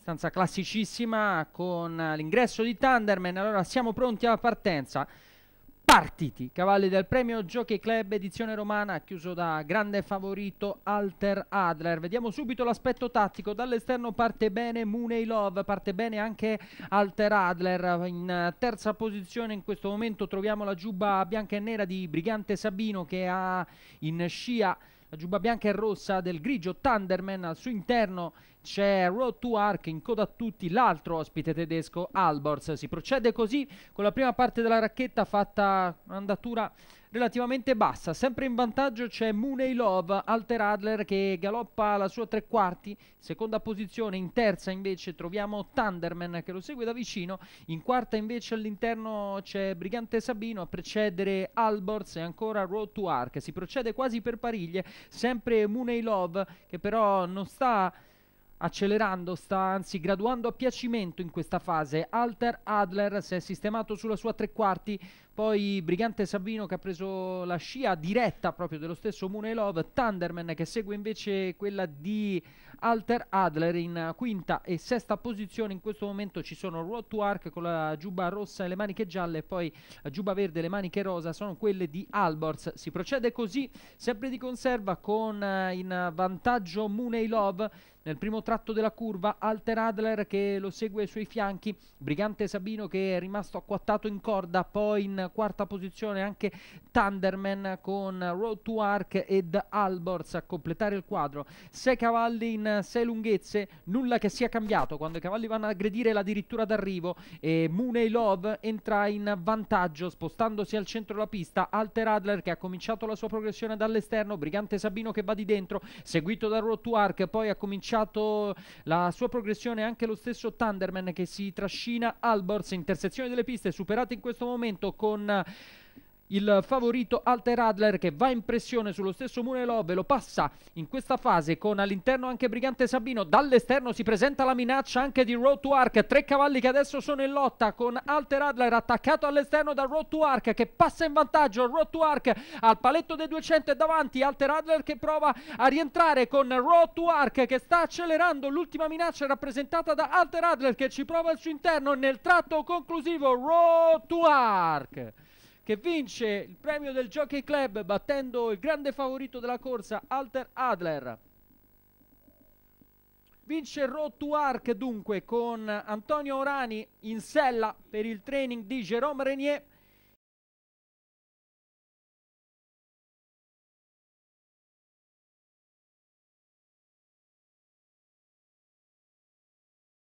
stanza classicissima con eh, l'ingresso di Thunderman. Allora siamo pronti alla partenza. Partiti, cavalli del premio Jockey Club edizione romana, chiuso da grande favorito Alter Adler. Vediamo subito l'aspetto tattico, dall'esterno parte bene Mooney Love, parte bene anche Alter Adler. In eh, terza posizione in questo momento troviamo la giubba bianca e nera di Brigante Sabino che ha in scia la giubba bianca e rossa del grigio Thunderman, al suo interno c'è Road to Ark in coda a tutti, l'altro ospite tedesco Alborz, si procede così con la prima parte della racchetta fatta un'andatura relativamente bassa. Sempre in vantaggio c'è Mooney Love, Alter Adler che galoppa la sua tre quarti, seconda posizione, in terza invece troviamo Thunderman che lo segue da vicino, in quarta invece all'interno c'è Brigante Sabino a precedere Alborz e ancora Road to Arc. Si procede quasi per pariglie, sempre Mooney Love che però non sta Accelerando sta anzi graduando a piacimento in questa fase. Alter Adler si è sistemato sulla sua tre quarti, poi Brigante Sabino che ha preso la scia diretta proprio dello stesso Love, Thunderman che segue invece quella di Alter Adler in quinta e sesta posizione. In questo momento ci sono Road to Arc con la giuba rossa e le maniche gialle e poi la giuba verde e le maniche rosa sono quelle di Alborz. Si procede così, sempre di conserva con eh, in vantaggio Mooney Love nel primo tratto della curva Alter Adler che lo segue sui fianchi Brigante Sabino che è rimasto acquattato in corda poi in quarta posizione anche Thunderman con Road to Arc ed Alborz a completare il quadro sei cavalli in sei lunghezze, nulla che sia cambiato quando i cavalli vanno ad aggredire l'addirittura d'arrivo e eh, Mooney Love entra in vantaggio spostandosi al centro della pista, Alter Adler che ha cominciato la sua progressione dall'esterno, Brigante Sabino che va di dentro, seguito da Road to Arc, poi ha cominciato la sua progressione anche lo stesso Thunderman che si trascina Alborz, intersezione delle piste superata in questo momento con il favorito Alter Adler che va in pressione sullo stesso Munelov e lo passa in questa fase con all'interno anche Brigante Sabino dall'esterno si presenta la minaccia anche di Road to Arc tre cavalli che adesso sono in lotta con Alter Adler attaccato all'esterno da Road to Arc che passa in vantaggio Road to Arc al paletto dei 200 è davanti Alter Adler che prova a rientrare con Road to Arc che sta accelerando l'ultima minaccia rappresentata da Alter Adler che ci prova al suo interno nel tratto conclusivo Road to Arc che vince il premio del Jockey Club battendo il grande favorito della corsa Alter Adler. Vince Road to Arc dunque con Antonio Orani in sella per il training di Jérôme Renier